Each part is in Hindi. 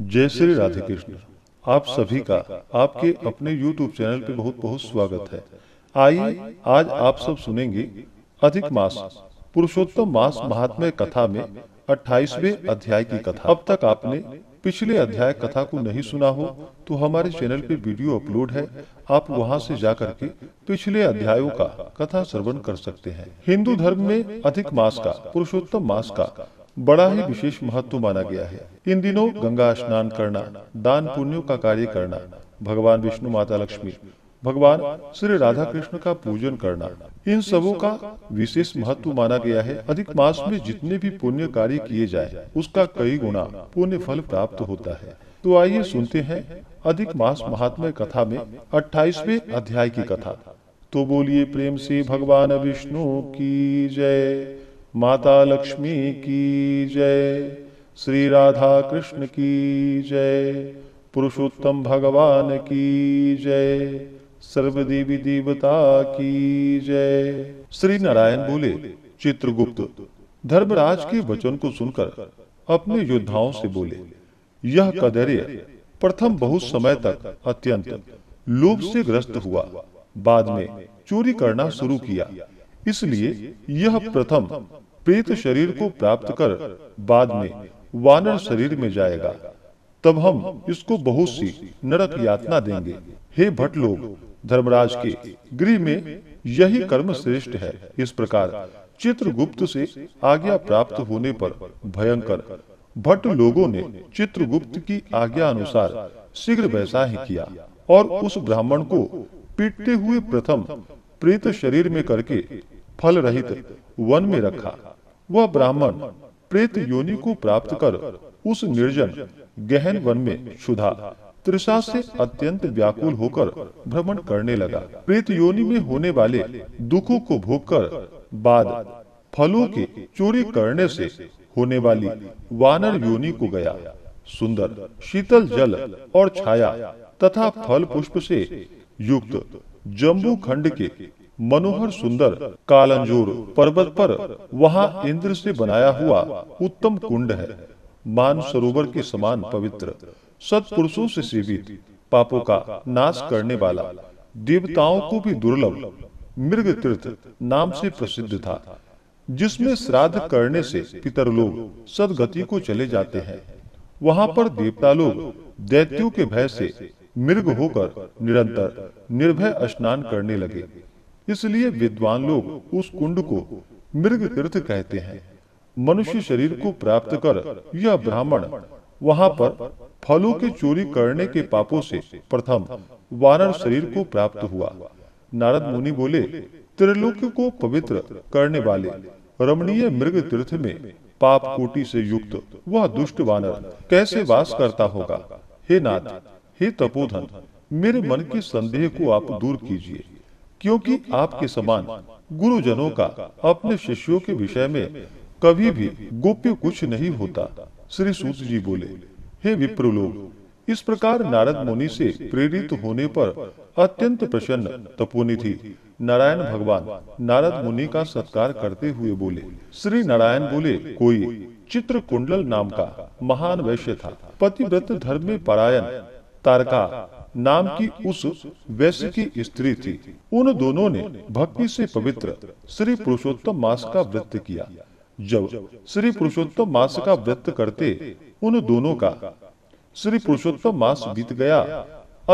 जय श्री राधे कृष्ण आप सभी का आपके अपने YouTube चैनल पे बहुत बहुत स्वागत है आइए आज आप सब सुनेंगे अधिक मास पुरुषोत्तम मास महात्म्य कथा में 28वें अध्याय की कथा अब तक आपने पिछले अध्याय कथा को नहीं सुना हो तो हमारे तो चैनल पे वीडियो अपलोड है आप वहां से जाकर के पिछले अध्यायों का कथा श्रवण कर सकते हैं हिंदू धर्म में अधिक मास का पुरुषोत्तम मास का बड़ा ही विशेष महत्व माना गया है इन दिनों गंगा स्नान करना दान पुण्यों का कार्य करना भगवान विष्णु माता लक्ष्मी भगवान श्री राधा कृष्ण का पूजन करना इन सबों का विशेष महत्व माना गया है अधिक मास में जितने भी पुण्य कार्य किए जाए उसका कई गुना पुण्य फल प्राप्त होता है तो आइए सुनते हैं अधिक मास महात्मा कथा में अट्ठाईसवे अध्याय की कथा तो बोलिए प्रेम से भगवान विष्णु की जय माता लक्ष्मी की जय श्री राधा कृष्ण की जय पुरुषोत्तम भगवान की जय सर्वदेवी देवता की जय श्री नारायण बोले चित्रगुप्त धर्मराज के वचन को सुनकर अपने योद्धाओं से बोले यह कदर्य प्रथम बहुत समय तक अत्यंत लोभ से ग्रस्त हुआ बाद में चोरी करना शुरू किया इसलिए यह प्रथम प्रेत शरीर को प्राप्त कर बाद में वानर शरीर में जाएगा तब हम इसको बहुत सी नरक यातना देंगे हे भट्ट लोग धर्मराज के गृह में यही कर्म श्रेष्ठ है इस प्रकार चित्रगुप्त से आज्ञा प्राप्त होने पर भयंकर भट्ट लोगों ने चित्रगुप्त की आज्ञा अनुसार शीघ्र वैसा ही किया और उस ब्राह्मण को पीटते हुए प्रथम प्रेत शरीर में करके फल रहित वन में रखा वह ब्राह्मण प्रेत योनि को प्राप्त कर उस निर्जन गहन वन में सुधा त्रिषा से अत्यंत व्याकुल होकर भ्रमण करने लगा प्रेत योनि में होने वाले दुखों को भोग कर बाद फलों की चोरी करने से होने वाली वानर योनि को गया सुंदर शीतल जल और छाया तथा फल पुष्प से युक्त जम्बू खंड के मनोहर सुंदर कालंजूर पर्वत पर वहाँ इंद्र से बनाया हुआ उत्तम कुंड है मान सरोवर के समान पवित्र सत्पुरुषों से सेवित पापों का नाश करने वाला देवताओं को भी दुर्लभ मृग तीर्थ नाम से प्रसिद्ध था जिसमें श्राद्ध करने से पितर लोग सदगति को चले जाते हैं वहाँ पर देवता लोग दैत्यों के भय से मृग होकर निरंतर निर्भय स्नान करने लगे इसलिए विद्वान लोग उस कुंड को मृग तीर्थ कहते हैं मनुष्य शरीर को प्राप्त कर यह ब्राह्मण वहाँ पर फलों की चोरी करने के पापों से प्रथम वानर शरीर को प्राप्त हुआ नारद मुनि बोले त्रिलोक को पवित्र करने वाले रमणीय मृग तीर्थ में पाप कोटि से युक्त वह दुष्ट वानर कैसे वास करता होगा हे नाथ हे तपोधन मेरे मन के संदेह को आप दूर कीजिए क्योंकि आपके समान गुरुजनों का अपने शिष्यों के विषय में कभी भी गोप्य कुछ नहीं होता श्री सूत जी बोले हे विप्र लोग इस प्रकार नारद मुनि से प्रेरित होने पर अत्यंत प्रसन्न तपोनिधि नारायण भगवान नारद मुनि का सत्कार करते हुए बोले श्री नारायण बोले कोई चित्र कुंडल नाम का महान वैश्य था पतिव्रत धर्म में पारायण तारका नाम की उस वैश्य की स्त्री थी उन दोनों ने भक्ति से पवित्र श्री पुरुषोत्तम मास का व्रत किया जब श्री पुरुषोत्तम मास का व्रत करते उन दोनों का श्री पुरुषोत्तम मास बीत गया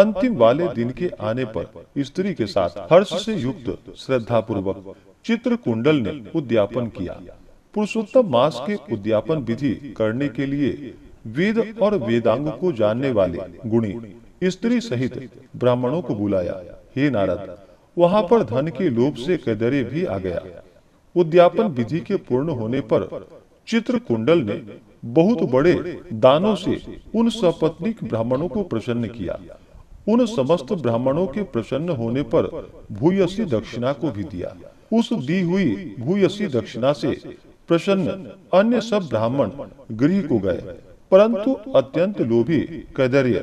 अंतिम वाले दिन के आने पर स्त्री के साथ हर्ष से युक्त श्रद्धा पूर्वक चित्र कुंडल ने उद्यापन किया पुरुषोत्तम मास के उद्यापन विधि करने के लिए वेद और वेदांग को जानने वाले गुणी स्त्री सहित ब्राह्मणों को बुलाया हे नारद वहां पर धन के लोभ से कदरे भी आ गया उद्यापन विधि के पूर्ण होने पर चित्र कुंडल ने बहुत बड़े दानों से उन सपत्निक ब्राह्मणों को प्रसन्न किया उन समस्त ब्राह्मणों के प्रसन्न होने पर भूयसी दक्षिणा को भी दिया उस दी हुई भूयसी दक्षिणा से प्रसन्न अन्य सब ब्राह्मण गृह को गए परंतु अत्यंत लोभी कैदर्य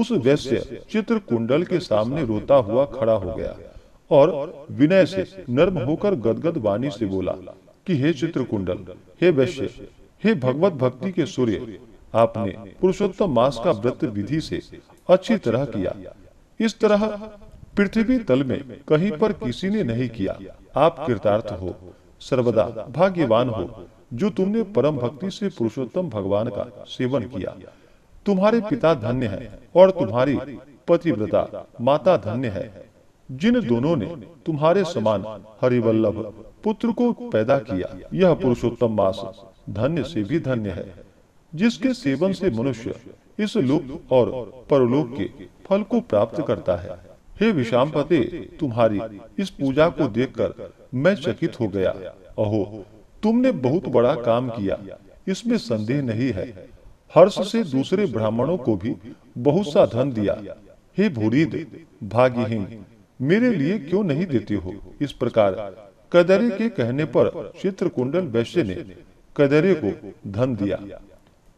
उस वैश्य चित्र कुंडल के सामने रोता हुआ खड़ा हो गया और विनय से नर्म होकर गदगद वाणी से बोला कि हे चित्र कुंडल हे वैश्य हे भगवत भक्ति के सूर्य आपने पुरुषोत्तम मास का व्रत विधि से अच्छी तरह किया इस तरह पृथ्वी तल में कहीं पर किसी ने नहीं किया आप कृतार्थ हो सर्वदा भाग्यवान हो जो तुमने परम भक्ति से पुरुषोत्तम भगवान का सेवन किया तुम्हारे पिता धन्य है और तुम्हारी पतिव्रता माता धन्य है जिन दोनों ने तुम्हारे समान हरिवल्लभ पुत्र को पैदा किया यह पुरुषोत्तम मास धन्य से भी धन्य है जिसके सेवन से मनुष्य इस लोक और परलोक के फल को प्राप्त करता है हे विषाम पते तुम्हारी इस पूजा को देखकर मैं चकित हो गया अहो तुमने बहुत बड़ा काम किया इसमें संदेह नहीं है हर्ष से दूसरे ब्राह्मणों को भी बहुत सा धन दिया हे भूरीद भाग्यहीन मेरे लिए क्यों नहीं देते हो इस प्रकार कदरे के कहने पर चित्र कुंडल वैश्य ने कदरे को धन दिया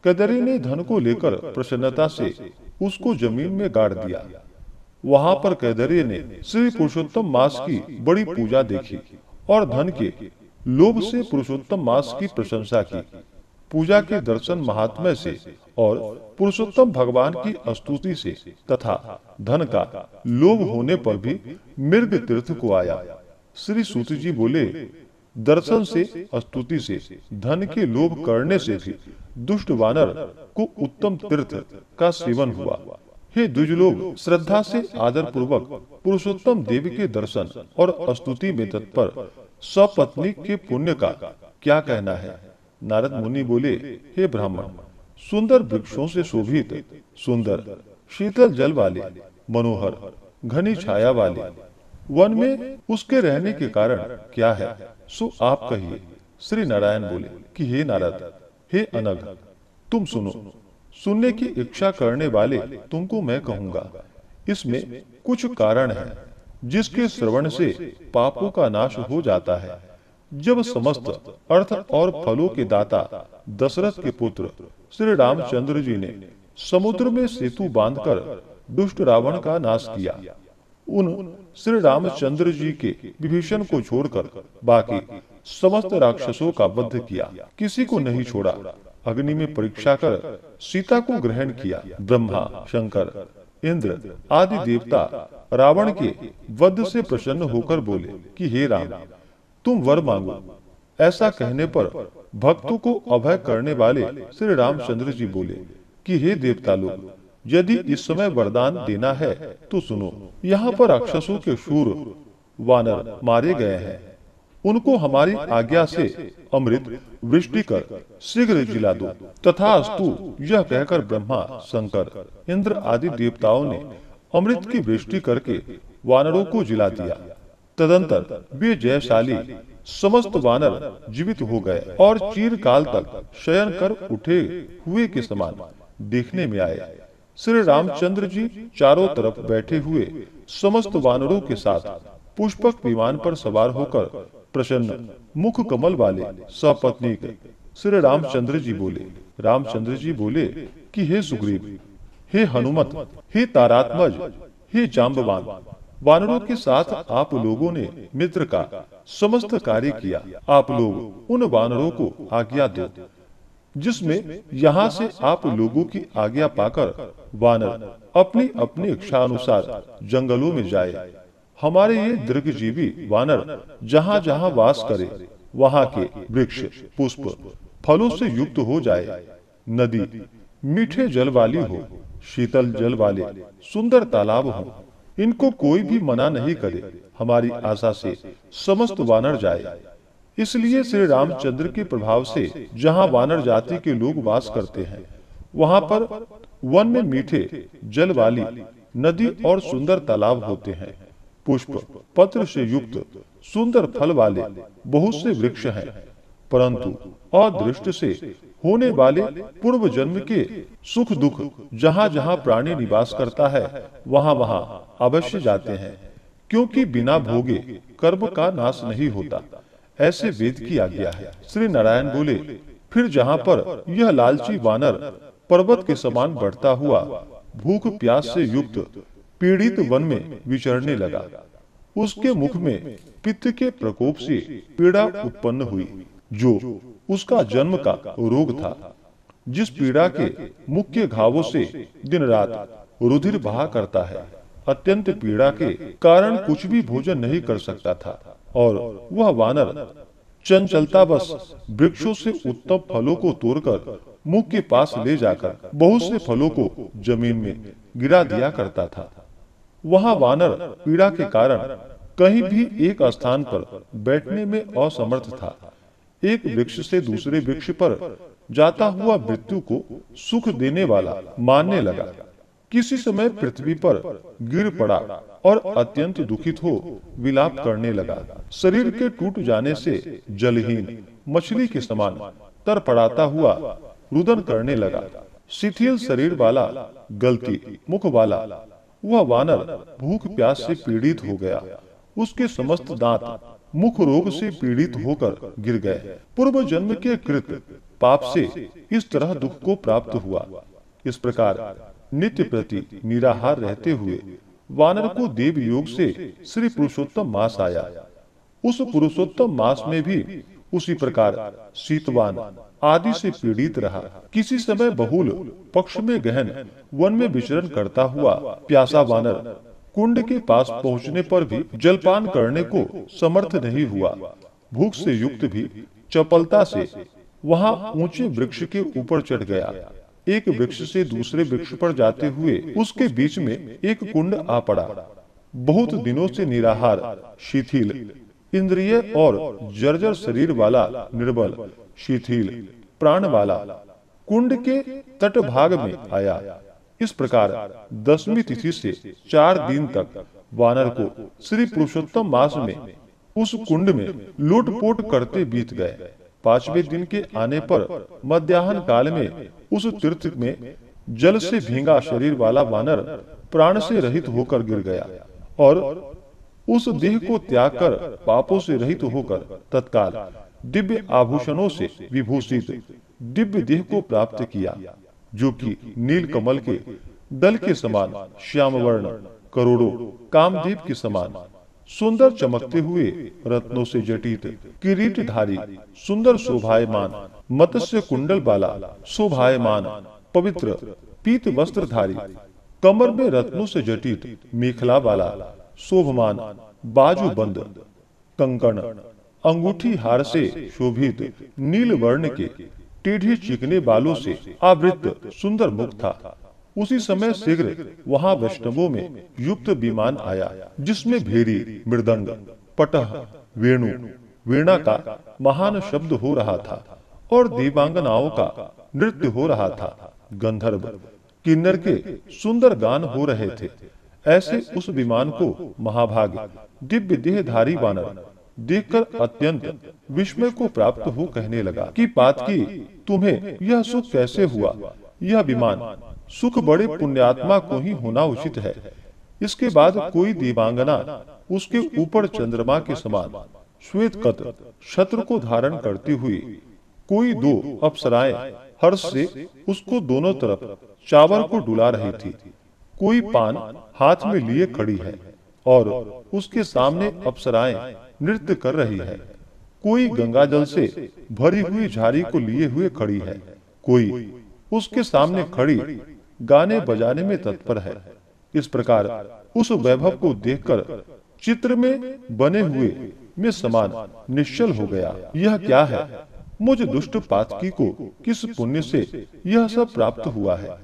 कदरे ने धन को लेकर प्रसन्नता से उसको जमीन में गाड़ दिया वहां पर कदरे ने श्री पुरुषोत्तम मास की बड़ी पूजा देखी और धन के लोभ से पुरुषोत्तम मास की प्रशंसा की पूजा के दर्शन महात्म्य से और पुरुषोत्तम भगवान की स्तुति से तथा धन का लोभ होने पर भी मृग तीर्थ को आया श्री सूत जी बोले दर्शन से स्तुति से धन के लोभ करने से भी दुष्ट वानर को उत्तम तीर्थ का सेवन हुआ हे दुज लोग श्रद्धा से आदर पूर्वक पुरुषोत्तम देव के दर्शन और स्तुति में तत्पर सपत्नी के पुण्य का क्या कहना है नारद मुनि बोले हे ब्राह्मण सुंदर वृक्षों से शोभित सुंदर शीतल जल वाले मनोहर घनी छाया वाले वन में उसके रहने के कारण क्या है सो आप कहिए श्री नारायण बोले कि हे नारद हे अनग तुम सुनो सुनने की इच्छा करने वाले तुमको मैं कहूंगा इसमें कुछ कारण है जिसके श्रवण से पापों का नाश हो जाता है जब समस्त अर्थ और फलों के दाता दशरथ के पुत्र श्री रामचंद्र जी ने समुद्र में सेतु बांधकर दुष्ट रावण का नाश किया उन श्री रामचंद्र जी के विभीषण को छोड़कर बाकी समस्त राक्षसों का वध किया किसी को नहीं छोड़ा अग्नि में परीक्षा कर सीता को ग्रहण किया ब्रह्मा शंकर इंद्र आदि देवता रावण के वध से प्रसन्न होकर बोले कि हे राम तुम वर मांगो ऐसा कहने पर भक्तों को अभय करने वाले श्री रामचंद्र जी बोले कि हे देवता लोग यदि इस समय वरदान देना है तो सुनो यहाँ पर राक्षसों के शूर वानर मारे गए हैं उनको हमारी आज्ञा से अमृत वृष्टि कर शीघ्र जिला दो तथा अस्तु यह कहकर ब्रह्मा शंकर इंद्र आदि देवताओं ने अमृत की वृष्टि करके वानरों को जिला दिया तदंतर वे जयशाली समस्त वानर जीवित हो गए और चीरकाल तक शयन कर उठे हुए के समान देखने में आए श्री रामचंद्र जी चारों तरफ बैठे हुए समस्त वानरों के साथ पुष्पक विमान पर सवार होकर प्रसन्न मुख कमल वाले सपत्नी श्री रामचंद्र जी बोले रामचंद्र जी बोले कि हे सुग्रीव हे हनुमत हे तारात्मज हे जाम्बवान वानरों के साथ आप लोगों ने मित्र का समस्त कार्य किया आप लोग उन वानरों को आज्ञा दो जिसमें यहाँ से आप लोगों की आज्ञा पाकर वानर अपनी अपनी इच्छा अनुसार जंगलों में जाए हमारे ये दीर्घजीवी वानर जहाँ जहाँ वास करे वहाँ के वृक्ष पुष्प फलों से युक्त हो जाए नदी मीठे जल वाली हो शीतल जल वाले सुंदर तालाब हो इनको कोई भी मना नहीं करे हमारी आशा से समस्त वानर जाए इसलिए श्री रामचंद्र के प्रभाव से जहाँ वानर जाति के लोग वास करते हैं वहाँ पर वन में मीठे जल वाली नदी और सुंदर तालाब होते हैं पुष्प पत्र से युक्त सुंदर फल वाले बहुत से वृक्ष हैं परंतु अदृष्ट से होने वाले पूर्व जन्म के सुख दुख जहाँ जहाँ प्राणी निवास करता है वहाँ वहाँ अवश्य जाते हैं क्योंकि बिना भोगे कर्म का नाश नहीं होता ऐसे वेद की आज्ञा है श्री नारायण बोले फिर जहाँ पर यह लालची वानर पर्वत के समान बढ़ता हुआ भूख प्यास से युक्त पीड़ित वन में विचरने लगा उसके मुख में पित्त के प्रकोप से पीड़ा उत्पन्न हुई जो उसका जन्म का रोग था जिस पीड़ा के मुख्य घावों से दिन रात रुधिर बहा करता है अत्यंत पीड़ा के कारण कुछ भी भोजन नहीं कर सकता था और वह वानर चंचलता बस वृक्षों से उत्तम फलों को तोड़कर मुख के पास ले जाकर बहुत से फलों को जमीन में गिरा दिया करता था वहां वानर पीड़ा के कारण कहीं भी एक स्थान पर बैठने में असमर्थ था एक वृक्ष से दूसरे वृक्ष पर जाता हुआ मृत्यु को सुख देने वाला मानने लगा किसी समय पृथ्वी पर गिर पड़ा और अत्यंत दुखित हो विलाप करने लगा शरीर के टूट जाने से जलहीन मछली के समान तर पड़ाता हुआ रुदन करने लगा शिथिल शरीर वाला गलती मुख वाला वह वा वानर भूख प्यास से पीड़ित हो गया उसके समस्त दांत मुख रोग से पीड़ित होकर गिर गए पूर्व जन्म के कृत पाप से इस तरह दुख को प्राप्त हुआ इस प्रकार नित्य प्रति निराहार रहते हुए वानर को देव योग से श्री पुरुषोत्तम मास आया उस पुरुषोत्तम मास में भी उसी प्रकार शीतवान आदि से पीड़ित रहा किसी समय बहुल पक्ष में गहन वन में विचरण करता हुआ प्यासा वानर कुंड के पास पहुंचने पर भी जलपान करने को समर्थ नहीं हुआ भूख से युक्त भी चपलता से वहां ऊंचे वृक्ष के ऊपर चढ़ गया एक वृक्ष से दूसरे वृक्ष पर जाते हुए उसके बीच में एक कुंड आ पड़ा बहुत दिनों से निराहार शिथिल इंद्रिय और जर्जर शरीर वाला निर्बल शिथिल प्राण वाला कुंड के तट भाग में आया इस प्रकार दसवीं तिथि से चार दिन तक वानर को श्री पुरुषोत्तम मास में उस कुंड में लूटपोट करते बीत गए पांचवें दिन के आने पर मध्याहन काल में उस तीर्थ में जल से भींगा शरीर वाला वानर प्राण से रहित होकर गिर गया और उस देह को त्याग कर पापों से रहित होकर तत्काल दिव्य आभूषणों से विभूषित दिव्य देह को प्राप्त किया जो कि नील कमल के दल के समान श्याम वर्ण करोड़ों कामदेव के समान सुंदर चमकते हुए रत्नों से जटित किरीटधारी सुंदर शोभायमान मत्स्य कुंडल बाला शोभायमान पवित्र पीत वस्त्रधारी कमर में रत्नों से जटित मेखला वाला शोभमान बाजू बंद कंकण अंगूठी हार से शोभित नील वर्ण के टेढ़े चिकने बालों से आवृत सुंदर मुख था उसी समय शीघ्र वहाँ वैष्णवो में युक्त विमान आया जिसमें भेरी मृदंग पटह वेणु वीणा का महान शब्द हो रहा था और देवांगनाओं का नृत्य हो रहा था गंधर्व किन्नर के सुंदर गान हो रहे थे ऐसे उस विमान को महाभाग दिव्य देहधारी वानर देखकर अत्यंत विस्मय को प्राप्त हो कहने लगा कि बात की तुम्हें यह सुख कैसे हुआ यह विमान सुख बड़े पुण्यात्मा को ही होना उचित है इसके बाद कोई दीवांगना उसके ऊपर चंद्रमा के समान श्वेत कत छत्र को धारण करती हुई कोई दो अप्सराएं हर्ष से उसको दोनों तरफ चावर को डुला रही थी कोई पान हाथ में लिए खड़ी है और उसके सामने अप्सराएं नृत्य कर रही है कोई गंगा जल से भरी हुई झारी को लिए हुए खड़ी है कोई उसके सामने खड़ी गाने बजाने में तत्पर है इस प्रकार उस वैभव को देखकर चित्र में बने हुए में समान निश्चल हो गया यह क्या है मुझ दुष्ट पातकी को किस पुण्य से यह सब प्राप्त हुआ है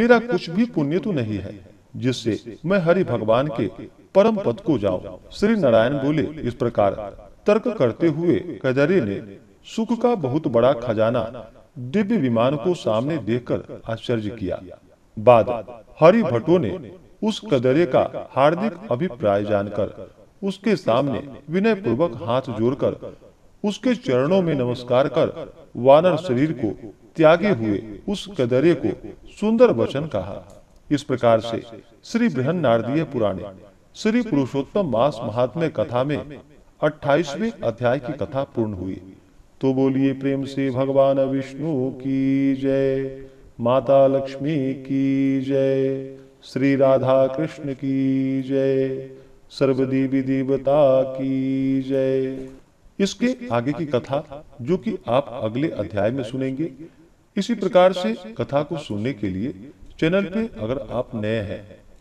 मेरा कुछ भी पुण्य तो नहीं है जिससे मैं हरि भगवान के परम पद को जाओ श्री नारायण बोले इस प्रकार तर्क करते हुए कदरे ने सुख का बहुत बड़ा खजाना दिव्य विमान को सामने देखकर आश्चर्य किया बाद हरि भट्टो ने उस कदरे का हार्दिक अभिप्राय जानकर उसके सामने विनय पूर्वक हाथ जोड़कर उसके चरणों में नमस्कार कर वानर शरीर को त्यागे हुए उस कदरे को सुंदर वचन कहा इस प्रकार से श्री बृहन नारदीय पुराणे श्री पुरुषोत्तम मास महात्म्य कथा में अट्ठाईसवें अध्याय की कथा पूर्ण हुई तो बोलिए प्रेम से भगवान विष्णु की जय माता लक्ष्मी की जय श्री राधा कृष्ण की जय सर्वदेवी देवता की जय इसके आगे की कथा जो कि आप अगले अध्याय में सुनेंगे इसी प्रकार से कथा को सुनने के लिए चैनल पे अगर आप नए हैं